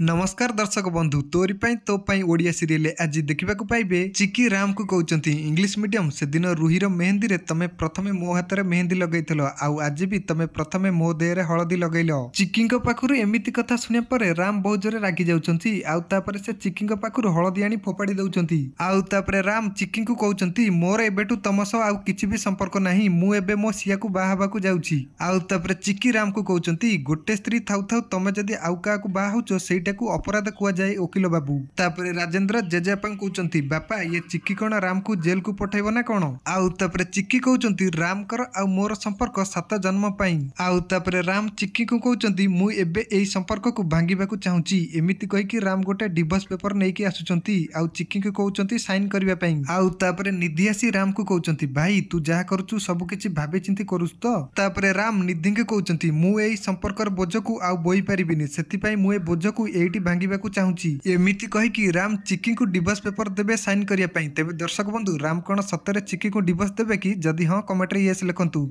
नमस्कार दर्शक बंधु तोरी पनि तोपाई सिरियल आज इंग्लिश मीडियम से इङ्लिस रुही र रे तमे प्रथमे मो हातले मेहेन्दी लगैलो आउ आज प्रथमे मो देरे हलदी लगैलो चिकिङ पाखुर एमि कथा शु राम से चिकी रागि पाखुर आउँदै चिकिङ पाखु हलदी आोपाडी दोसन राम चिकि मोर एु किछि भी संपर्क नाही मु मो सिया बाहेक जाउँछ आउँदै चिकिराम कु बाहेछ ଏଇଟାକୁ ଅପରାଧ କୁହାଯାଏ ଓକିଲ ବାବୁ ତାପରେ ରାଜେନ୍ଦ୍ର ଜେଜେବାପା କହୁଛନ୍ତି ବାପା ଇଏ ଚିକି କ'ଣ ରାମକୁ ଜେଲକୁ ପଠାଇବ ନା କ'ଣ ଆଉ ତାପରେ ଚିକି କହୁଛନ୍ତି ରାମଙ୍କର ଆଉ ମୋର ସମ୍ପର୍କ ସାତ ଜନ୍ମ ପାଇଁ ଆଉ ତାପରେ ରାମ ଚିକିଙ୍କୁ କହୁଛନ୍ତି ମୁଁ ଏବେ ଏହି ସମ୍ପର୍କକୁ ଭାଙ୍ଗିବାକୁ ଚାହୁଁଛି ଏମିତି କହିକି ରାମ ଗୋଟେ ଡିଭୋର୍ସ ପେପର ନେଇକି ଆସୁଛନ୍ତି ଆଉ ଚିକିଙ୍କୁ କହୁଛନ୍ତି ସାଇନ୍ କରିବା ପାଇଁ ଆଉ ତାପରେ ନିଧି ଆସି ରାମକୁ କହୁଛନ୍ତି ଭାଇ ତୁ ଯାହା କରୁଛୁ ସବୁ କିଛି ଭାବିଚିନ୍ତି କରୁଛୁ ତ ତାପରେ ରାମ ନିଧିଙ୍କୁ କହୁଛନ୍ତି ମୁଁ ଏହି ସମ୍ପର୍କର ବୋଝକୁ ଆଉ ବୋହି ପାରିବିନି ସେଥିପାଇଁ ମୁଁ ଏ ବୋଝକୁ एटी भांगिबा को चाहूची एमिति कि राम चिकी को डिवर्स पेपर देबे साइन करिया पई दर्शक बंधु राम कौन सतरे चिक्की को डिवर्स देबे कि जदी हाँ कमेट्रेस रे